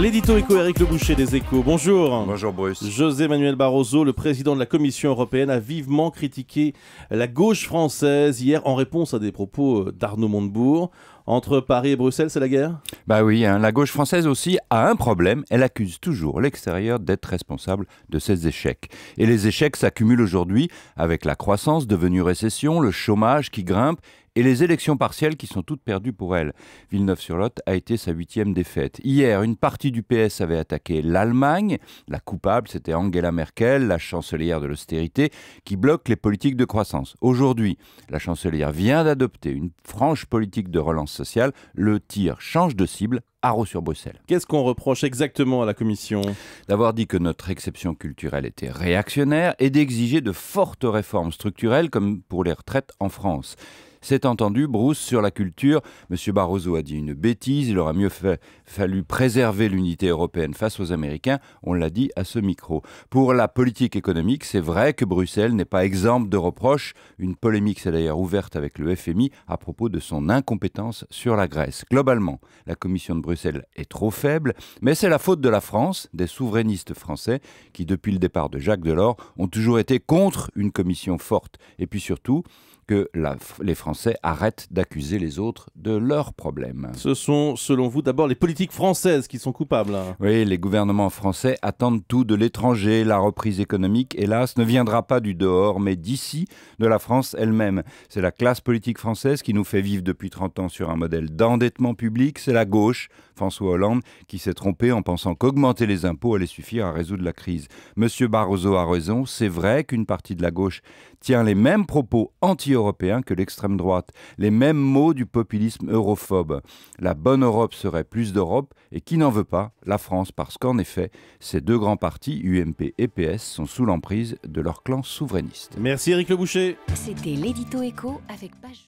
L'édito éco Eric Le Boucher des Échos. Bonjour. Bonjour Bruce. José Manuel Barroso, le président de la Commission européenne, a vivement critiqué la gauche française hier en réponse à des propos d'Arnaud Montebourg. Entre Paris et Bruxelles, c'est la guerre Bah oui, hein. la gauche française aussi a un problème. Elle accuse toujours l'extérieur d'être responsable de ses échecs. Et les échecs s'accumulent aujourd'hui avec la croissance devenue récession, le chômage qui grimpe et les élections partielles qui sont toutes perdues pour elle. Villeneuve-sur-Lot a été sa huitième défaite. Hier, une partie du PS avait attaqué l'Allemagne. La coupable, c'était Angela Merkel, la chancelière de l'austérité, qui bloque les politiques de croissance. Aujourd'hui, la chancelière vient d'adopter une franche politique de relance le tir change de cible Arrow sur Bruxelles. Qu'est-ce qu'on reproche exactement à la Commission D'avoir dit que notre exception culturelle était réactionnaire et d'exiger de fortes réformes structurelles comme pour les retraites en France. C'est entendu, Bruce, sur la culture. M. Barroso a dit une bêtise, il aurait mieux fait, fallu préserver l'unité européenne face aux Américains, on l'a dit à ce micro. Pour la politique économique, c'est vrai que Bruxelles n'est pas exemple de reproches. Une polémique s'est d'ailleurs ouverte avec le FMI à propos de son incompétence sur la Grèce. Globalement, la Commission de Bruxelles est trop faible, mais c'est la faute de la France, des souverainistes français, qui depuis le départ de Jacques Delors ont toujours été contre une commission forte. Et puis surtout, que les Français arrêtent d'accuser les autres de leurs problèmes. Ce sont, selon vous, d'abord les politiques françaises qui sont coupables. Hein. Oui, les gouvernements français attendent tout de l'étranger. La reprise économique, hélas, ne viendra pas du dehors, mais d'ici, de la France elle-même. C'est la classe politique française qui nous fait vivre depuis 30 ans sur un modèle d'endettement public. C'est la gauche, François Hollande, qui s'est trompé en pensant qu'augmenter les impôts allait suffire à résoudre la crise. Monsieur Barroso a raison, c'est vrai qu'une partie de la gauche tient les mêmes propos anti européen que l'extrême droite. Les mêmes mots du populisme europhobe. La bonne Europe serait plus d'Europe et qui n'en veut pas La France, parce qu'en effet, ces deux grands partis, UMP et PS, sont sous l'emprise de leur clan souverainiste. Merci Eric Le Boucher. C'était l'édito écho avec page.